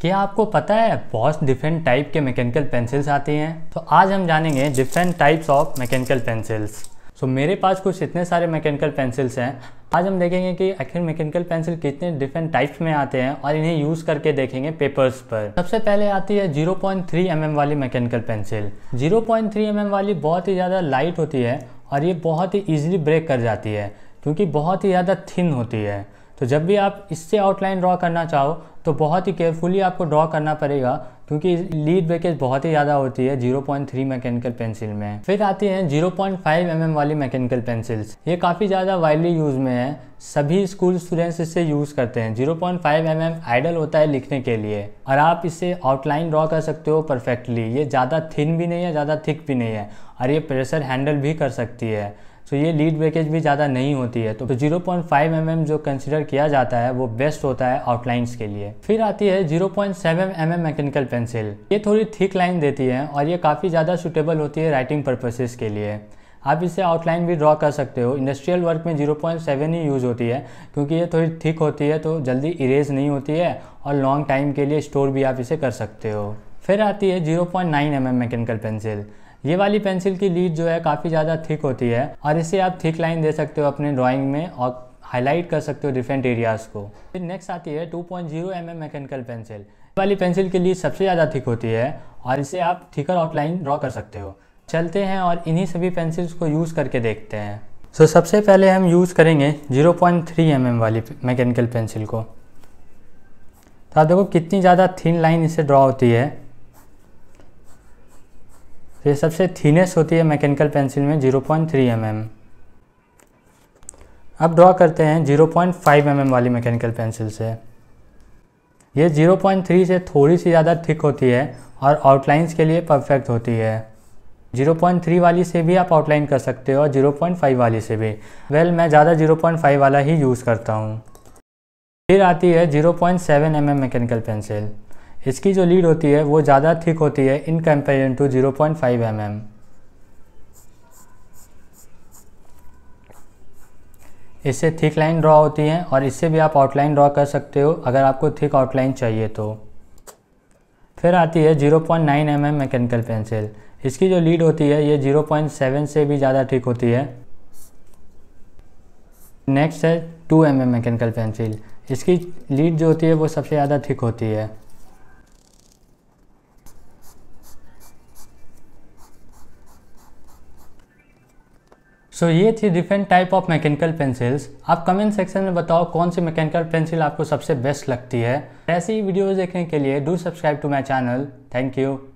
क्या आपको पता है बहुत डिफरेंट टाइप के मैकेनिकल पेंसिल्स आती हैं तो आज हम जानेंगे different types of mechanical pencils so मेरे पास कुछ इतने सारे मैकेनिकल पेंसिल्स हैं आज हम देखेंगे कि आखिर मैकेनिकल पेंसिल कितने डिफरेंट टाइप्स में आते हैं और इन्हें यूज़ करके देखेंगे पेपर्स पर सबसे पहले आती है 0.3 पॉइंट mm वाली मैकेनिकल पेंसिल 0.3 पॉइंट mm वाली बहुत ही ज़्यादा लाइट होती है और ये बहुत ही ईजिली ब्रेक कर जाती है क्योंकि बहुत ही ज़्यादा थिन होती है तो जब भी आप इससे आउटलाइन ड्रॉ करना चाहो तो बहुत ही केयरफुली आपको ड्रॉ करना पड़ेगा क्योंकि लीड ब्रेकेज बहुत ही ज़्यादा होती है 0.3 पॉइंट मैकेनिकल पेंसिल में फिर आती हैं 0.5 पॉइंट mm वाली मैकेनिकल पेंसिल्स ये काफ़ी ज़्यादा वाइडली यूज़ में है सभी स्कूल स्टूडेंट्स इसे यूज़ करते हैं 0.5 पॉइंट mm आइडल होता है लिखने के लिए और आप इसे आउटलाइन ड्रॉ कर सकते हो परफेक्टली ये ज़्यादा थिन भी नहीं है ज़्यादा थिक भी नहीं है और ये प्रेशर हैंडल भी कर सकती है तो ये लीड ब्रेकेज भी ज़्यादा नहीं होती है तो 0.5 पॉइंट mm जो कंसिडर किया जाता है वो बेस्ट होता है आउटलाइंस के लिए फिर आती है 0.7 पॉइंट mm मैकेनिकल पेंसिल ये थोड़ी थिक लाइन देती है और ये काफ़ी ज़्यादा सुटेबल होती है राइटिंग पर्पसेस के लिए आप इसे आउटलाइन भी ड्रॉ कर सकते हो इंडस्ट्रियल वर्क में 0.7 ही यूज़ होती है क्योंकि ये थोड़ी थिक होती है तो जल्दी इरेज नहीं होती है और लॉन्ग टाइम के लिए स्टोर भी आप इसे कर सकते हो फिर आती है 0.9 पॉइंट mm मैकेनिकल पेंसिल ये वाली पेंसिल की लीड जो है काफ़ी ज़्यादा थिक होती है और इसे आप थिक लाइन दे सकते हो अपने ड्राॅइंग में और हाईलाइट कर सकते हो डिफरेंट एरियाज़ को फिर नेक्स्ट आती है 2.0 पॉइंट mm मैकेनिकल पेंसिल वाली पेंसिल के लिए सबसे ज़्यादा थिक होती है और इसे आप थिकर आउटलाइन ड्रॉ कर सकते हो चलते हैं और इन्हीं सभी पेंसिल्स को यूज़ करके देखते हैं सो so, सबसे पहले हम यूज़ करेंगे 0.3 पॉइंट mm वाली मैकेनिकल पेंसिल को तो आप देखो कितनी ज़्यादा थिन लाइन इसे ड्रॉ होती है तो ये सबसे थीनेस होती है मैकेनिकल पेंसिल में 0.3 पॉइंट mm. अब ड्रॉ करते हैं 0.5 पॉइंट mm वाली मैकेनिकल पेंसिल से ये 0.3 से थोड़ी सी ज़्यादा थिक होती है और आउटलाइंस के लिए परफेक्ट होती है 0.3 वाली से भी आप आउटलाइन कर सकते हो और 0.5 वाली से भी वेल well, मैं ज़्यादा 0.5 वाला ही यूज़ करता हूँ फिर आती है 0.7 mm मैकेनिकल पेंसिल इसकी जो लीड होती है वो ज़्यादा थिक होती है इन कंपेरिजन टू 0.5 mm इससे थिक लाइन ड्रॉ होती है और इससे भी आप आउटलाइन ड्रॉ कर सकते हो अगर आपको थिक आउटलाइन चाहिए तो फिर आती है 0.9 पॉइंट mm मैकेनिकल पेंसिल इसकी जो लीड होती है ये 0.7 से भी ज़्यादा ठीक होती है नेक्स्ट है 2 एम mm मैकेनिकल पेंसिल इसकी लीड जो होती है वो सबसे ज़्यादा थिक होती है सो so, ये थी different type of mechanical pencils आप कमेंट सेक्शन में बताओ कौन सी मैकेनिकल पेंसिल आपको सबसे बेस्ट लगती है ऐसी ही वीडियोस देखने के लिए do subscribe to my channel thank you